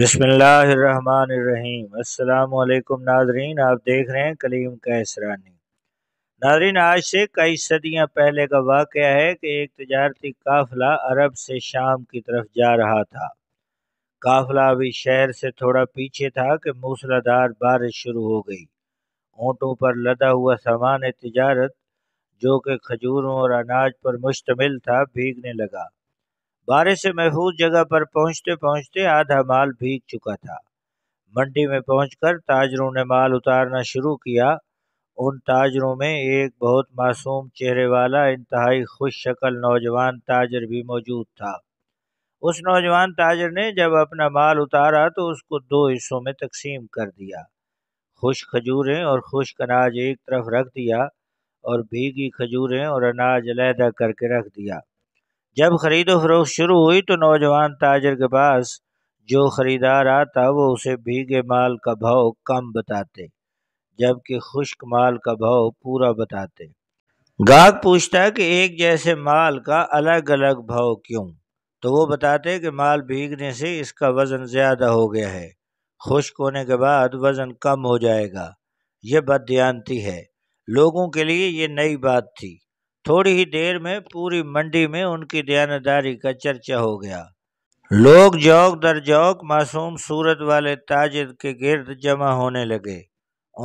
बसमीम नाजरीन आप देख रहे हैं कलीम का इसरानी नाजरीन आज से कई सदियां पहले का वाक़ है कि एक तजारती काफिला अरब से शाम की तरफ जा रहा था काफिला अभी शहर से थोड़ा पीछे था कि मूसलाधार बारिश शुरू हो गई ऊँटों पर लदा हुआ सामान तजारत जो कि खजूरों और अनाज पर मुश्तमिल था भीगने लगा बारिश से महफूज जगह पर पहुंचते पहुंचते आधा माल भीग चुका था मंडी में पहुंचकर ताजरों ने माल उतारना शुरू किया उन ताजरों में एक बहुत मासूम चेहरे वाला इंतहाई खुश शक्ल नौजवान ताजर भी मौजूद था उस नौजवान ताजर ने जब अपना माल उतारा तो उसको दो हिस्सों में तकसीम कर दिया खुश खजूरें और खुश अनाज एक तरफ रख दिया और भीगी खजूरें और अनाज अलहदा करके रख दिया जब खरीद फरोख शुरू हुई तो नौजवान ताजर के पास जो ख़रीदार आता वो उसे भीगे माल का भाव कम बताते जबकि खुश्क माल का भाव पूरा बताते गाहक पूछता कि एक जैसे माल का अलग अलग भाव क्यों तो वो बताते कि माल भीगने से इसका वज़न ज़्यादा हो गया है खुश्क होने के बाद वज़न कम हो जाएगा यह बदती है लोगों के लिए ये नई बात थी थोड़ी ही देर में पूरी मंडी में उनकी दयानदारी का चर्चा हो गया लोग जौक दर जौक मासूम सूरत वाले ताजिर के गिरद जमा होने लगे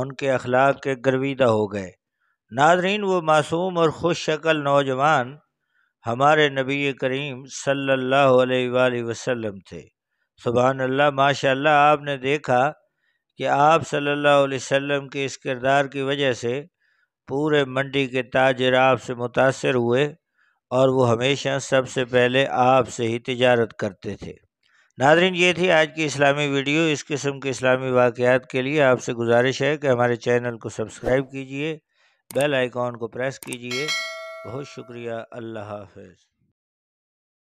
उनके अखलाक के गर्विदा हो गए नाजरीन वो मासूम और खुश शक्ल नौजवान हमारे नबी करीम सल्ला वसम थे सुबह अल्लाह माशाला आपने देखा कि आप सल्ला अलैहि के इस किरदार की वजह से पूरे मंडी के ताजर आपसे मुतासर हुए और वो हमेशा सबसे पहले आपसे ही तजारत करते थे नादरीन ये थी आज की इस्लामी वीडियो इस किस्म के इस्लामी वाक़ात के लिए आपसे गुजारिश है कि हमारे चैनल को सब्सक्राइब कीजिए बेल आइकॉन को प्रेस कीजिए बहुत शुक्रिया अल्लाह हाफिज़